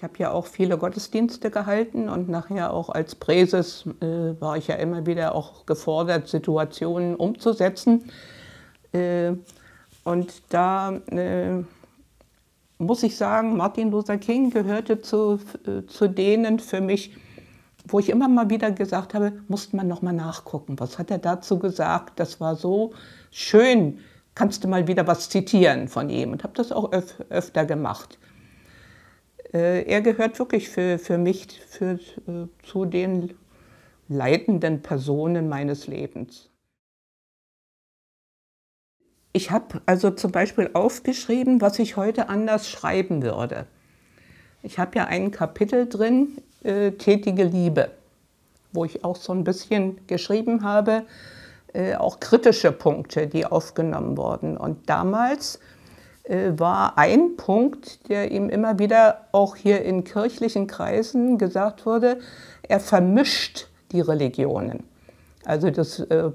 Ich habe ja auch viele Gottesdienste gehalten und nachher auch als Präses äh, war ich ja immer wieder auch gefordert, Situationen umzusetzen. Äh, und da äh, muss ich sagen, Martin Luther King gehörte zu, äh, zu denen für mich, wo ich immer mal wieder gesagt habe, musste man noch mal nachgucken. Was hat er dazu gesagt? Das war so schön. Kannst du mal wieder was zitieren von ihm? Und habe das auch öf öfter gemacht. Äh, er gehört wirklich für, für mich für, äh, zu den leitenden Personen meines Lebens. Ich habe also zum Beispiel aufgeschrieben, was ich heute anders schreiben würde. Ich habe ja ein Kapitel drin, äh, Tätige Liebe, wo ich auch so ein bisschen geschrieben habe, äh, auch kritische Punkte, die aufgenommen wurden. Und damals äh, war ein Punkt, der ihm immer wieder auch hier in kirchlichen Kreisen gesagt wurde, er vermischt die Religionen. Also das äh,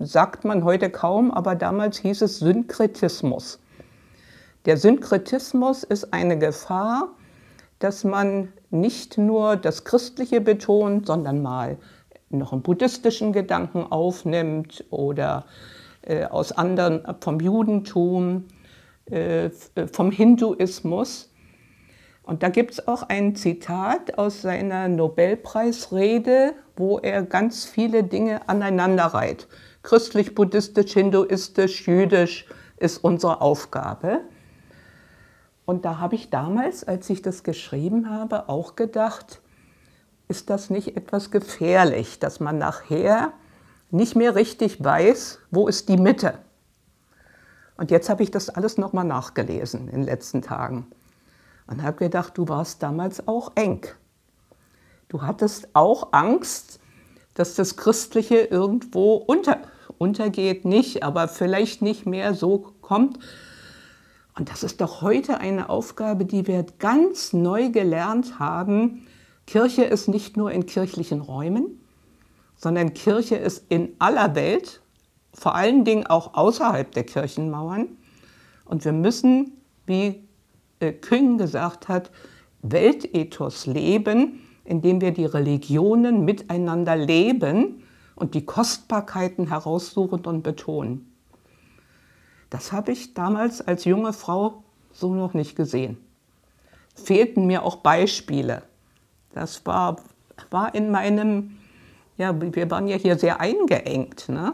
sagt man heute kaum, aber damals hieß es Synkretismus. Der Synkretismus ist eine Gefahr, dass man nicht nur das Christliche betont, sondern mal noch einen buddhistischen Gedanken aufnimmt oder äh, aus anderen vom Judentum äh, vom Hinduismus. Und da gibt es auch ein Zitat aus seiner Nobelpreisrede, wo er ganz viele Dinge aneinanderreiht. Christlich, buddhistisch, hinduistisch, jüdisch ist unsere Aufgabe. Und da habe ich damals, als ich das geschrieben habe, auch gedacht, ist das nicht etwas gefährlich, dass man nachher nicht mehr richtig weiß, wo ist die Mitte? Und jetzt habe ich das alles nochmal nachgelesen in den letzten Tagen. Und habe gedacht, du warst damals auch eng. Du hattest auch Angst, dass das Christliche irgendwo unter, untergeht, nicht, aber vielleicht nicht mehr so kommt. Und das ist doch heute eine Aufgabe, die wir ganz neu gelernt haben. Kirche ist nicht nur in kirchlichen Räumen, sondern Kirche ist in aller Welt vor allen Dingen auch außerhalb der Kirchenmauern. Und wir müssen, wie äh, Küng gesagt hat, Weltethos leben, indem wir die Religionen miteinander leben und die Kostbarkeiten heraussuchen und betonen. Das habe ich damals als junge Frau so noch nicht gesehen. Fehlten mir auch Beispiele. Das war, war in meinem, ja, wir waren ja hier sehr eingeengt. Ne?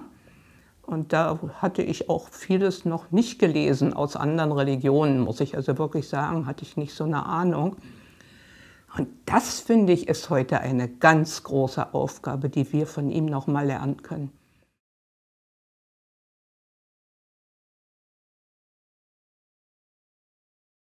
Und da hatte ich auch vieles noch nicht gelesen aus anderen Religionen, muss ich also wirklich sagen, hatte ich nicht so eine Ahnung. Und das finde ich ist heute eine ganz große Aufgabe, die wir von ihm noch mal lernen können.